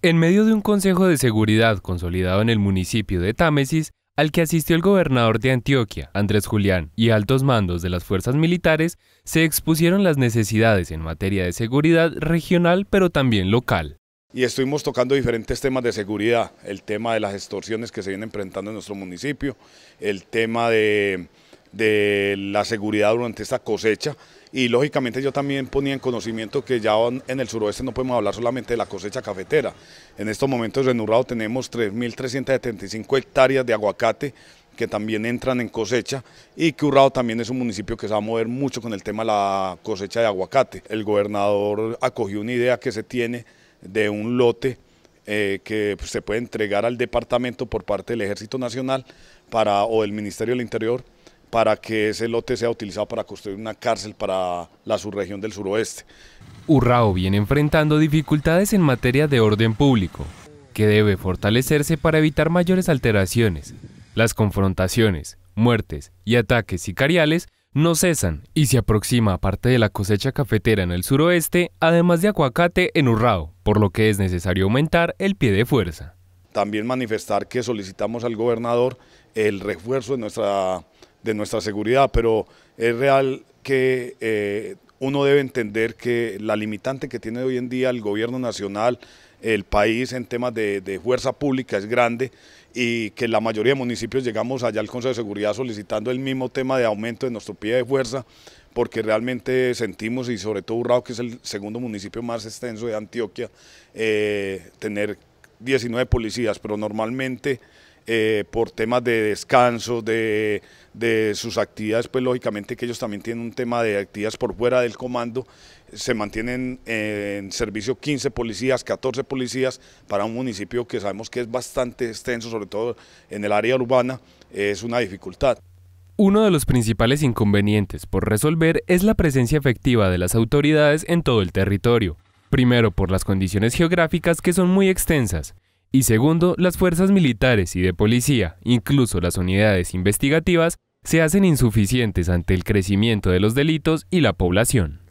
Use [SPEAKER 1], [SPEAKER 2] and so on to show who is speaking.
[SPEAKER 1] En medio de un consejo de seguridad consolidado en el municipio de Támesis, al que asistió el gobernador de Antioquia, Andrés Julián, y altos mandos de las fuerzas militares, se expusieron las necesidades en materia de seguridad regional pero también local.
[SPEAKER 2] Y estuvimos tocando diferentes temas de seguridad, el tema de las extorsiones que se vienen enfrentando en nuestro municipio, el tema de de la seguridad durante esta cosecha y lógicamente yo también ponía en conocimiento que ya en el suroeste no podemos hablar solamente de la cosecha cafetera. En estos momentos en Urrao tenemos 3.375 hectáreas de aguacate que también entran en cosecha y que Urrao también es un municipio que se va a mover mucho con el tema de la cosecha de aguacate. El gobernador acogió una idea que se tiene de un lote eh, que pues, se puede entregar al departamento por parte del Ejército Nacional para, o del Ministerio del Interior para que ese lote sea utilizado para construir una cárcel para
[SPEAKER 1] la subregión del suroeste. Urrao viene enfrentando dificultades en materia de orden público, que debe fortalecerse para evitar mayores alteraciones. Las confrontaciones, muertes y ataques sicariales no cesan y se aproxima a parte de la cosecha cafetera en el suroeste, además de aguacate en Urrao, por lo que es necesario aumentar el pie de fuerza.
[SPEAKER 2] También manifestar que solicitamos al gobernador el refuerzo de nuestra de nuestra seguridad, pero es real que eh, uno debe entender que la limitante que tiene hoy en día el gobierno nacional, el país en temas de, fuerza pública es grande y que la mayoría de municipios llegamos allá al Consejo de Seguridad solicitando el mismo tema de aumento de nuestro pie de fuerza, porque realmente sentimos, y sobre todo Urrao, que es el segundo municipio más extenso de Antioquia, eh, tener 19 policías, pero normalmente eh, por temas de descanso, de, de sus actividades, pues lógicamente que ellos también tienen un tema de actividades por fuera del comando, se mantienen en servicio 15 policías, 14 policías para un municipio que sabemos que es bastante extenso, sobre todo en el área urbana, es
[SPEAKER 1] una dificultad. Uno de los principales inconvenientes por resolver es la presencia efectiva de las autoridades en todo el territorio. Primero por las condiciones geográficas que son muy extensas y segundo, las fuerzas militares y de policía, incluso las unidades investigativas, se hacen insuficientes ante el crecimiento de los delitos y la población.